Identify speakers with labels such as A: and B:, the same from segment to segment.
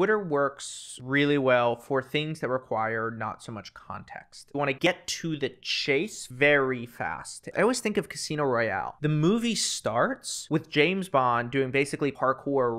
A: Twitter works really well for things that require not so much context. I want to get to the chase very fast. I always think of Casino Royale. The movie starts with James Bond doing basically parkour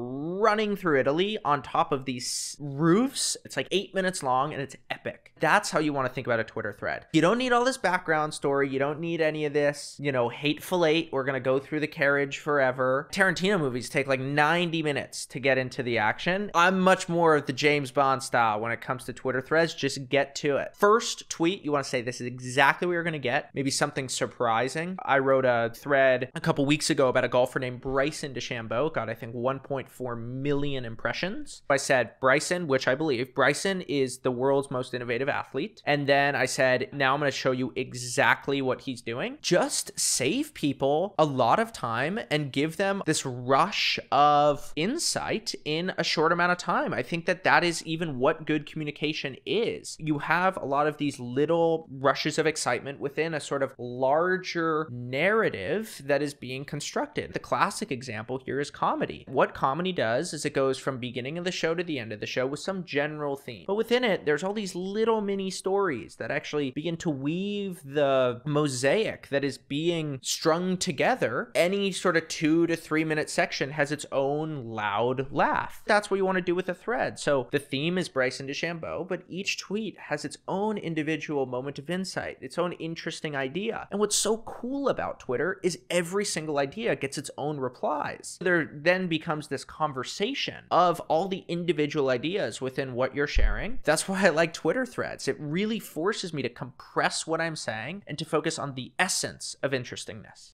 A: running through Italy on top of these roofs. It's like eight minutes long and it's epic. That's how you want to think about a Twitter thread. You don't need all this background story. You don't need any of this, you know, hateful eight. We're going to go through the carriage forever. Tarantino movies take like 90 minutes to get into the action. I'm much more of the James Bond style when it comes to Twitter threads. Just get to it. First tweet, you want to say, this is exactly what you're going to get. Maybe something surprising. I wrote a thread a couple weeks ago about a golfer named Bryson DeChambeau. Got, I think, 1.4 million impressions. I said, Bryson, which I believe, Bryson is the world's most innovative athlete. And then I said, now I'm going to show you exactly what he's doing. Just save people a lot of time and give them this rush of insight in a short amount of time. I think that that is even what good communication is. You have a lot of these little rushes of excitement within a sort of larger narrative that is being constructed. The classic example here is comedy. What comedy does is it goes from beginning of the show to the end of the show with some general theme. But within it, there's all these little mini stories that actually begin to weave the mosaic that is being strung together. Any sort of two to three minute section has its own loud laugh. That's what you want to do with a thread. So the theme is Bryson DeChambeau, but each tweet has its own individual moment of insight, its own interesting idea. And what's so cool about Twitter is every single idea gets its own replies. There then becomes this conversation of all the individual ideas within what you're sharing. That's why I like Twitter threads. It really forces me to compress what I'm saying and to focus on the essence of interestingness.